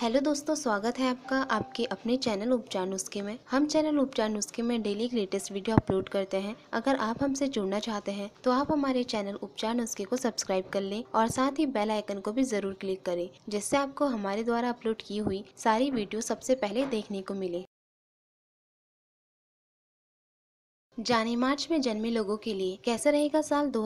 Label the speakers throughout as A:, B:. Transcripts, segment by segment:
A: Hello दोस्तों स्वागत है आपका आपके अपने चैनल उपचार नुस्खे में हम चैनल उपचार नुस्खे में डेली लेटेस्ट वीडियो अपलोड करते हैं अगर आप हमसे जुड़ना चाहते हैं तो आप हमारे चैनल उपचार नुस्खे को सब्सक्राइब कर लें और साथ ही बेल आइकन को भी जरूर क्लिक करें जिससे आपको हमारे द्वारा अपलोड की हुई सारी वीडियो सबसे पहले देखने को मिले जाने मार्च में जन्मे लोगों के लिए कैसा रहेगा साल दो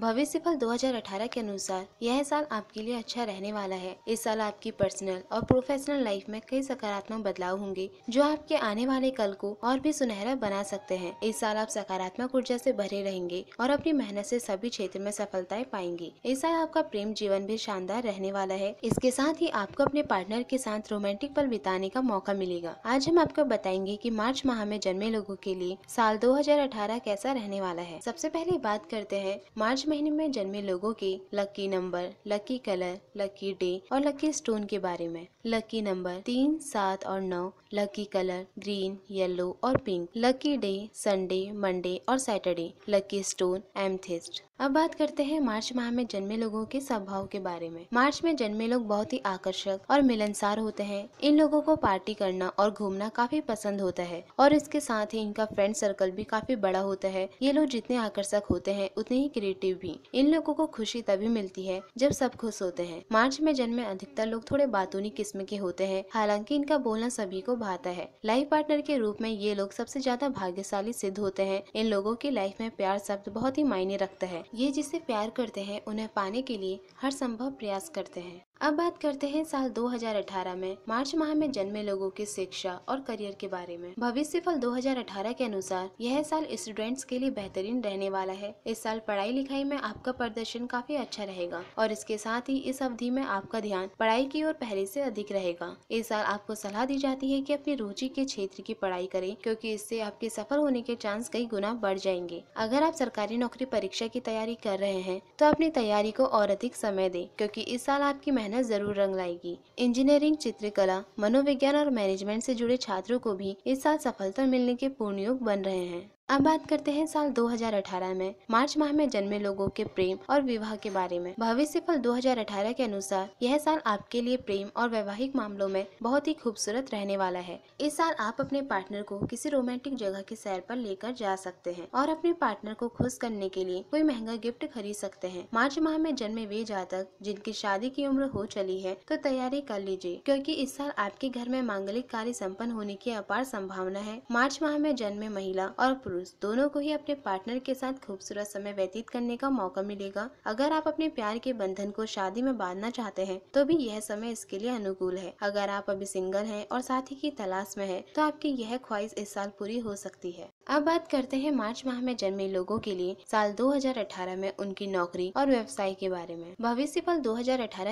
A: भविष्य फल 2018 के अनुसार यह साल आपके लिए अच्छा रहने वाला है इस साल आपकी पर्सनल और प्रोफेशनल लाइफ में कई सकारात्मक बदलाव होंगे जो आपके आने वाले कल को और भी सुनहरा बना सकते हैं इस साल आप सकारात्मक ऊर्जा से भरे रहेंगे और अपनी मेहनत से सभी क्षेत्र में सफलताएं पाएंगे इस साल आपका प्रेम जीवन भी शानदार रहने वाला है इसके साथ ही आपको अपने पार्टनर के साथ रोमांटिक पल बिताने का मौका मिलेगा आज हम आपको बताएंगे की मार्च माह में जन्मे लोगों के लिए साल दो कैसा रहने वाला है सबसे पहले बात करते हैं मार्च महीने में जन्मे लोगों के lucky number lucky colour lucky day और लकी स्टोन के बारे में लकी नंबर तीन सात और नौ लकी कलर ग्रीन येलो और pink lucky day Sunday Monday और सैटरडे लकी स्टोन एमथिस्ट अब बात करते हैं मार्च माह में जन्मे लोगों के स्वभाव के बारे में मार्च में जन्मे लोग बहुत ही आकर्षक और मिलनसार होते हैं इन लोगों को पार्टी करना और घूमना काफी पसंद होता है और इसके साथ ही इनका फ्रेंड सर्कल भी काफी बड़ा होता है ये लोग जितने आकर्षक होते हैं उतने ही क्रिएटिव भी इन लोगों को खुशी तभी मिलती है जब सब खुश होते हैं मार्च में जन्मे अधिकतर लोग थोड़े बातूनी किस्म के होते हैं हालांकि इनका बोलना सभी को भाता है लाइफ पार्टनर के रूप में ये लोग सबसे ज्यादा भाग्यशाली सिद्ध होते हैं इन लोगों की लाइफ में प्यार शब्द बहुत ही मायने रखता है ये जिसे प्यार करते हैं उन्हें पाने के लिए हर संभव प्रयास करते हैं अब बात करते हैं साल 2018 में मार्च माह में जन्मे लोगों की शिक्षा और करियर के बारे में भविष्य फल 2018 के अनुसार यह साल स्टूडेंट्स के लिए बेहतरीन रहने वाला है इस साल पढ़ाई लिखाई में आपका प्रदर्शन काफी अच्छा रहेगा और इसके साथ ही इस अवधि में आपका ध्यान पढ़ाई की ओर पहले से अधिक रहेगा इस साल आपको सलाह दी जाती है की अपनी रुचि के क्षेत्र की पढ़ाई करे क्यूँकी इससे आपके सफल होने के चांस कई गुना बढ़ जाएंगे अगर आप सरकारी नौकरी परीक्षा की तैयारी कर रहे हैं तो अपनी तैयारी को और अधिक समय दे क्यूँकी इस साल आपकी मेहनत जरूर रंग लाएगी इंजीनियरिंग चित्रकला मनोविज्ञान और मैनेजमेंट से जुड़े छात्रों को भी इस साल सफलता मिलने के पूर्ण योग बन रहे हैं अब बात करते हैं साल 2018 में मार्च माह में जन्मे लोगों के प्रेम और विवाह के बारे में भविष्य फल दो के अनुसार यह साल आपके लिए प्रेम और वैवाहिक मामलों में बहुत ही खूबसूरत रहने वाला है इस साल आप अपने पार्टनर को किसी रोमांटिक जगह की सैर पर लेकर जा सकते हैं और अपने पार्टनर को खुश करने के लिए कोई महंगा गिफ्ट खरीद सकते हैं मार्च माह में जन्मे वे जातक जिनकी शादी की उम्र हो चली है तो तैयारी कर लीजिए क्योंकि इस साल आपके घर में मांगलिक कार्य सम्पन्न होने की अपार संभावना है मार्च माह में जन्मे महिला और पुरुष पुरुष दोनों को ही अपने पार्टनर के साथ खूबसूरत समय व्यतीत करने का मौका मिलेगा अगर आप अपने प्यार के बंधन को शादी में बांधना चाहते हैं तो भी यह समय इसके लिए अनुकूल है अगर आप अभी सिंगल हैं और साथी की तलाश में है तो आपकी यह ख्वाहिश इस साल पूरी हो सकती है अब बात करते हैं मार्च माह में जन्मे लोगों के लिए साल 2018 में उनकी नौकरी और व्यवसाय के बारे में भविष्य फल दो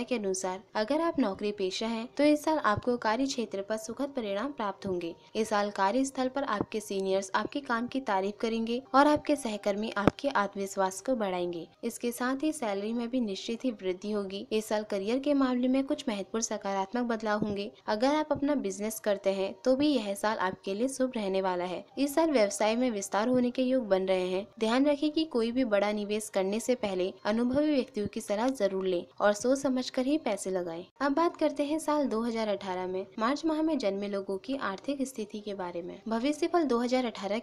A: के अनुसार अगर आप नौकरी पेशा हैं तो इस साल आपको कार्य क्षेत्र पर सुखद परिणाम प्राप्त होंगे इस साल कार्य स्थल पर आपके सीनियर्स आपके काम की तारीफ करेंगे और आपके सहकर्मी आपके आत्मविश्वास को बढ़ाएंगे इसके साथ ही सैलरी में भी निश्चित ही वृद्धि होगी इस साल करियर के मामले में कुछ महत्वपूर्ण सकारात्मक बदलाव होंगे अगर आप अपना बिजनेस करते हैं तो भी यह साल आपके लिए शुभ रहने वाला है इस साल व्यवसाय में विस्तार होने के योग बन रहे हैं ध्यान रखें कि कोई भी बड़ा निवेश करने से पहले अनुभवी व्यक्तियों की सलाह जरूर लें और सोच समझकर ही पैसे लगाएं। अब बात करते हैं साल 2018 में मार्च माह में जन्मे लोगों की आर्थिक स्थिति के बारे में भविष्य फल दो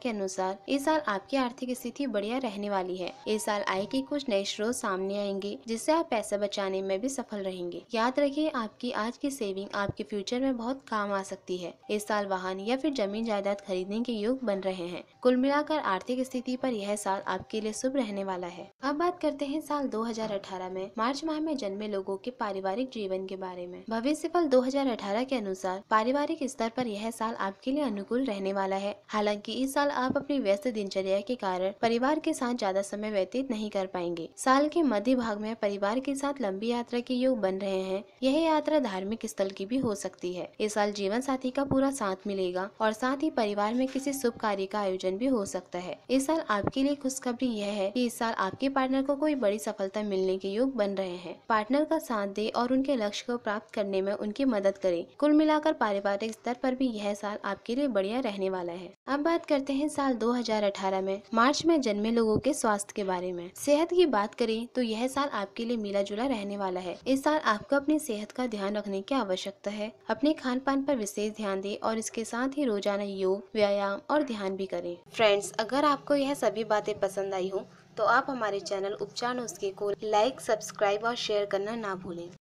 A: के अनुसार इस साल आपकी आर्थिक स्थिति बढ़िया रहने वाली है इस साल आय के कुछ नए स्रोत सामने आएंगे जिससे आप पैसा बचाने में भी सफल रहेंगे याद रखिए आपकी आज की सेविंग आपके फ्यूचर में बहुत काम आ सकती है इस साल वाहन या फिर जमीन जायदाद खरीदने के योग बन रहे हैं कुल मिलाकर आर्थिक स्थिति पर यह साल आपके लिए शुभ रहने वाला है अब बात करते हैं साल 2018 में मार्च माह में जन्मे लोगों के पारिवारिक जीवन के बारे में भविष्य फल अठारह के अनुसार पारिवारिक स्तर पर यह साल आपके लिए अनुकूल रहने वाला है हालांकि इस साल आप अपनी व्यस्त दिनचर्या के कारण परिवार के साथ ज्यादा समय व्यतीत नहीं कर पाएंगे साल के मध्य भाग में परिवार के साथ लंबी यात्रा के योग बन रहे हैं यह यात्रा धार्मिक स्थल की भी हो सकती है इस साल जीवन साथी का पूरा साथ मिलेगा और साथ ही परिवार में किसी शुभ कार्य का आयोजन भी हो सकता है इस साल आपके लिए खुशखबरी यह है की इस साल आपके पार्टनर को कोई बड़ी सफलता मिलने के योग बन रहे हैं पार्टनर का साथ दे और उनके लक्ष्य को प्राप्त करने में उनकी मदद करे कुल मिलाकर पारिवारिक स्तर पर भी यह साल आपके लिए बढ़िया रहने वाला है अब बात करते हैं साल दो 2018 में मार्च में जन्मे लोगों के स्वास्थ्य के बारे में सेहत की बात करें तो यह साल आपके लिए मिला जुला रहने वाला है इस साल आपको अपनी सेहत का ध्यान रखने की आवश्यकता है अपने खान पान पर विशेष ध्यान दें और इसके साथ ही रोजाना योग व्यायाम और ध्यान भी करें फ्रेंड्स अगर आपको यह सभी बातें पसंद आई हो तो आप हमारे चैनल उपचार उसके को लाइक सब्सक्राइब और शेयर करना ना भूलें